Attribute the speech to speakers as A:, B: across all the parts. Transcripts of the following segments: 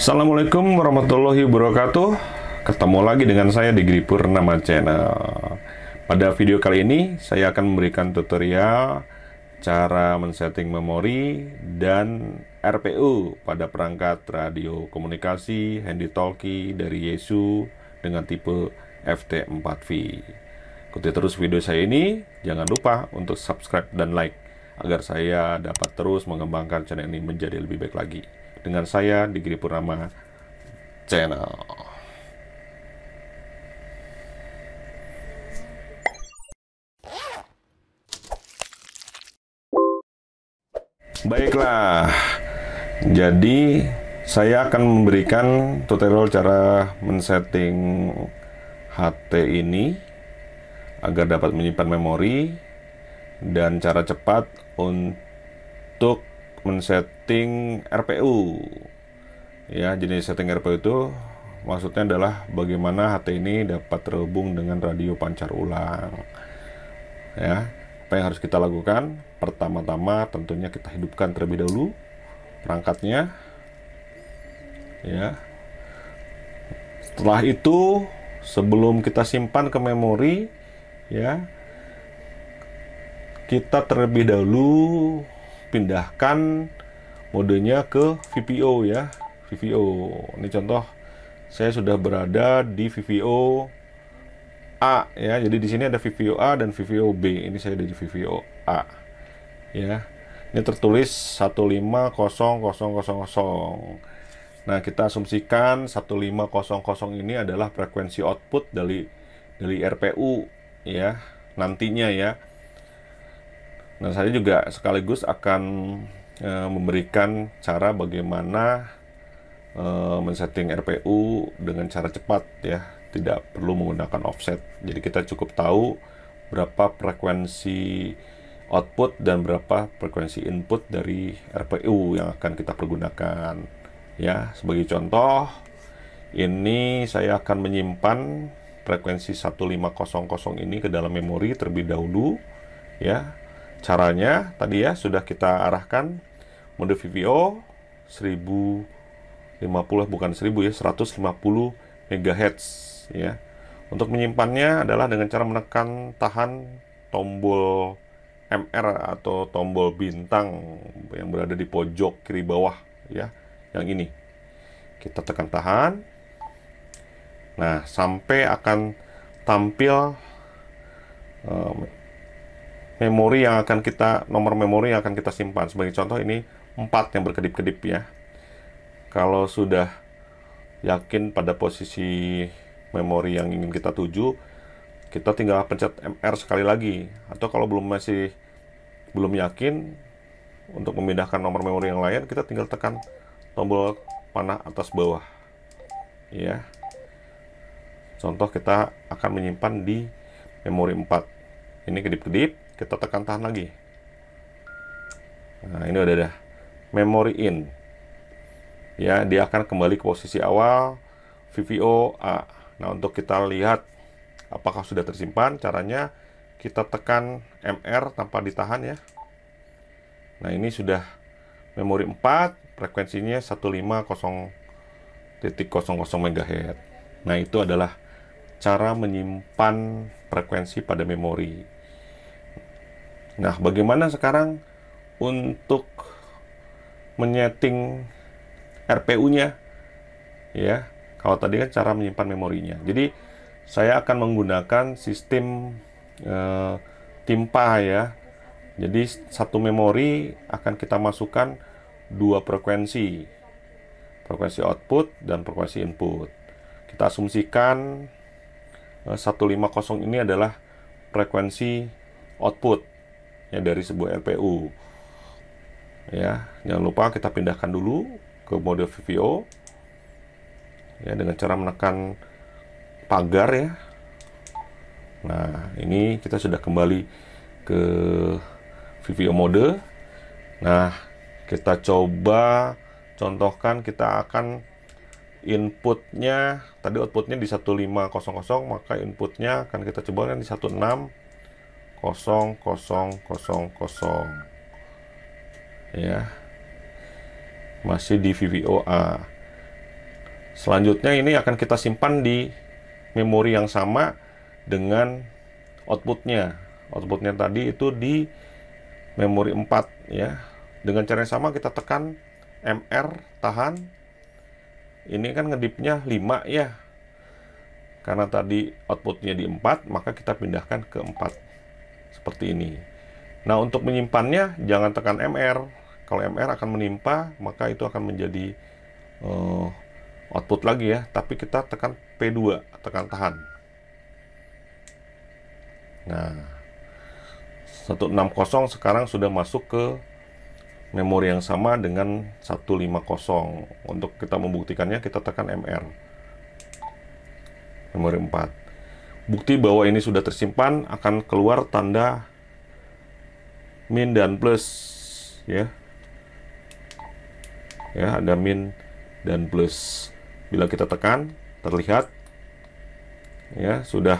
A: Assalamualaikum warahmatullahi wabarakatuh Ketemu lagi dengan saya di Gripur Nama Channel Pada video kali ini saya akan memberikan tutorial Cara men-setting memori dan RPU pada perangkat radio komunikasi handy talkie dari Yesu dengan tipe FT4V Ikuti terus video saya ini, jangan lupa untuk subscribe dan like agar saya dapat terus mengembangkan channel ini menjadi lebih baik lagi dengan saya di Giri Purnama Channel. Baiklah, jadi saya akan memberikan tutorial cara men-setting HT ini agar dapat menyimpan memori dan cara cepat untuk men-setting RPU. Ya, jenis setting RPU itu maksudnya adalah bagaimana HT ini dapat terhubung dengan radio pancar ulang. Ya, apa yang harus kita lakukan? Pertama-tama tentunya kita hidupkan terlebih dahulu perangkatnya. Ya. Setelah itu, sebelum kita simpan ke memori, ya, kita terlebih dahulu pindahkan modenya ke VPO ya VVO ini contoh saya sudah berada di VVO A ya jadi di sini ada VVO A dan VVO B ini saya ada di VVO A ya ini tertulis 150000 nah kita asumsikan 1500 ini adalah frekuensi output dari dari RPU ya nantinya ya Nah, saya juga sekaligus akan e, memberikan cara bagaimana e, men-setting RPU dengan cara cepat ya, tidak perlu menggunakan offset. Jadi kita cukup tahu berapa frekuensi output dan berapa frekuensi input dari RPU yang akan kita pergunakan. Ya, sebagai contoh ini saya akan menyimpan frekuensi 1500 ini ke dalam memori terlebih dahulu ya Caranya tadi ya sudah kita arahkan mode VVO 1050 bukan 1000 ya 150 MHz ya. Untuk menyimpannya adalah dengan cara menekan tahan tombol MR atau tombol bintang yang berada di pojok kiri bawah ya, yang ini. Kita tekan tahan. Nah, sampai akan tampil eh, memori yang akan kita nomor memori yang akan kita simpan. Sebagai contoh ini empat yang berkedip-kedip ya. Kalau sudah yakin pada posisi memori yang ingin kita tuju, kita tinggal pencet MR sekali lagi. Atau kalau belum masih belum yakin untuk memindahkan nomor memori yang lain, kita tinggal tekan tombol panah atas bawah. Ya. Contoh kita akan menyimpan di memori 4. Ini kedip-kedip, kita tekan tahan lagi nah ini udah dah. memory in ya dia akan kembali ke posisi awal VVO A nah untuk kita lihat apakah sudah tersimpan caranya kita tekan MR tanpa ditahan ya nah ini sudah memori 4 frekuensinya 150.00 titik MHz. Nah, itu adalah cara menyimpan frekuensi pada memori. Nah, bagaimana sekarang untuk menyeting RPU-nya? Ya, kalau tadi kan cara menyimpan memorinya. Jadi saya akan menggunakan sistem eh, timpa ya. Jadi satu memori akan kita masukkan dua frekuensi. Frekuensi output dan frekuensi input. Kita asumsikan eh, 150 ini adalah frekuensi output ya dari sebuah RPU ya jangan lupa kita pindahkan dulu ke mode VVO ya dengan cara menekan pagar ya nah ini kita sudah kembali ke VVO mode nah kita coba contohkan kita akan inputnya tadi outputnya di 1500 maka inputnya akan kita coba kan di 16 kosong kosong kosong kosong ya masih di VVOA selanjutnya ini akan kita simpan di memori yang sama dengan outputnya outputnya tadi itu di memori 4 ya dengan cara yang sama kita tekan MR tahan ini kan ngedipnya 5 ya karena tadi outputnya di 4 maka kita pindahkan ke 4 seperti ini. Nah, untuk menyimpannya jangan tekan MR. Kalau MR akan menimpa, maka itu akan menjadi uh, output lagi ya, tapi kita tekan P2, tekan tahan. Nah, 160 sekarang sudah masuk ke memori yang sama dengan 150. Untuk kita membuktikannya kita tekan MR. Memori 4. Bukti bahwa ini sudah tersimpan akan keluar tanda min dan plus ya. Ya, ada min dan plus. Bila kita tekan terlihat ya sudah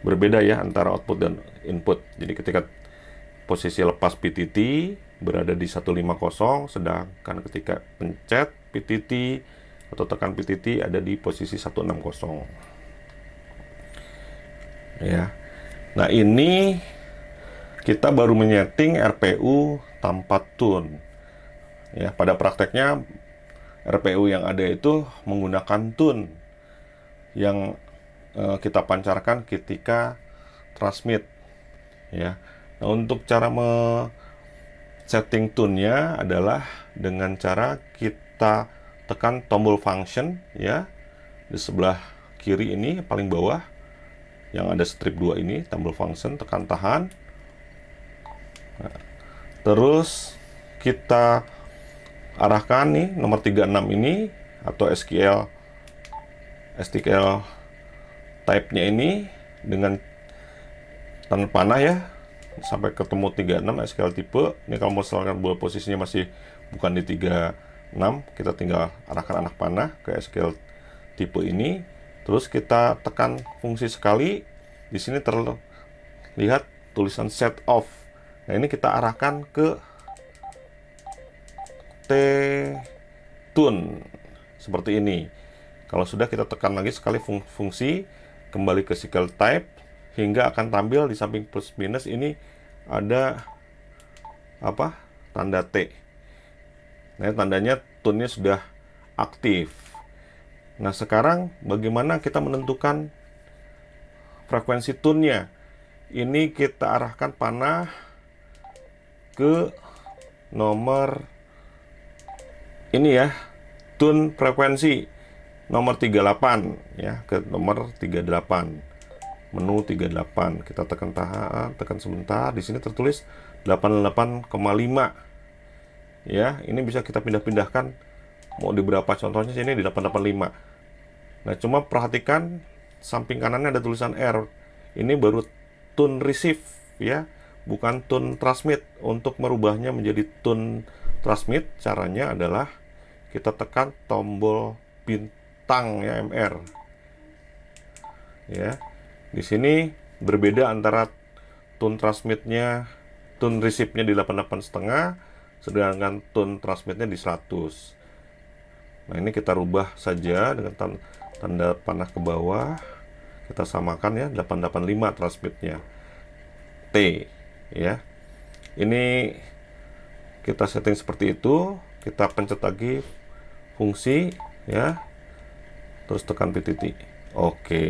A: berbeda ya antara output dan input. Jadi ketika posisi lepas PTT berada di 150 sedangkan ketika pencet PTT atau tekan PTT ada di posisi 160 ya. Nah, ini kita baru menyeting RPU tanpa tune. Ya, pada prakteknya RPU yang ada itu menggunakan tune yang eh, kita pancarkan ketika transmit ya. Nah, untuk cara me setting tune-nya adalah dengan cara kita tekan tombol function ya di sebelah kiri ini paling bawah yang ada strip 2 ini tombol function tekan tahan nah, terus kita arahkan nih nomor 36 ini atau SQL SQL type-nya ini dengan tanda panah ya sampai ketemu 36 SQL tipe ini kalau misalkan buat posisinya masih bukan di 36 kita tinggal arahkan anak panah ke SQL tipe ini terus kita tekan fungsi sekali di sini terlihat tulisan set off nah ini kita arahkan ke T tune seperti ini kalau sudah kita tekan lagi sekali fung fungsi kembali ke cycle type hingga akan tampil di samping plus minus ini ada apa tanda T nah tandanya tune-nya sudah aktif Nah sekarang bagaimana kita menentukan frekuensi tunnya? Ini kita arahkan panah ke nomor ini ya, tun frekuensi nomor 38 ya, ke nomor 38. Menu 38. Kita tekan tahan, ah, tekan sebentar. Di sini tertulis 88,5. Ya, ini bisa kita pindah-pindahkan mau di berapa contohnya sini di 885 nah cuma perhatikan samping kanannya ada tulisan R ini baru tune receive ya bukan tune transmit untuk merubahnya menjadi tune transmit caranya adalah kita tekan tombol bintang ya MR ya di sini berbeda antara tune transmitnya tune receive-nya di 88 setengah sedangkan tune transmitnya di 100 Nah ini kita rubah saja dengan tanda panah ke bawah. Kita samakan ya 885 transmitnya. T ya. Ini kita setting seperti itu, kita pencet lagi fungsi ya. Terus tekan titik Oke.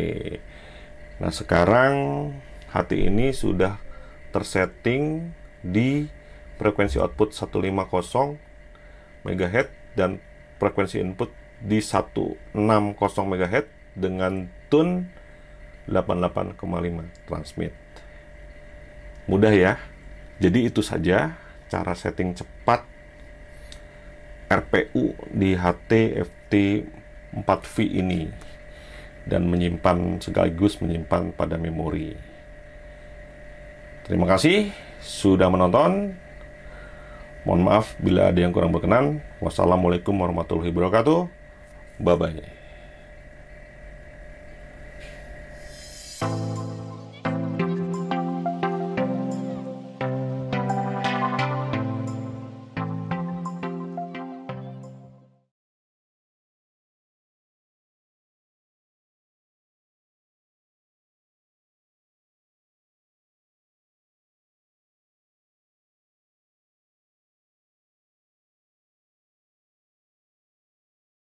A: Nah, sekarang hati ini sudah tersetting di frekuensi output 150 MHz dan frekuensi input di 160 MHz dengan tune 88,5 transmit. Mudah ya. Jadi itu saja cara setting cepat RPU di HT-FT 4V ini dan menyimpan sekaligus menyimpan pada memori. Terima kasih sudah menonton. Mohon maaf bila ada yang kurang berkenan. Wassalamualaikum warahmatullahi wabarakatuh. Bye-bye.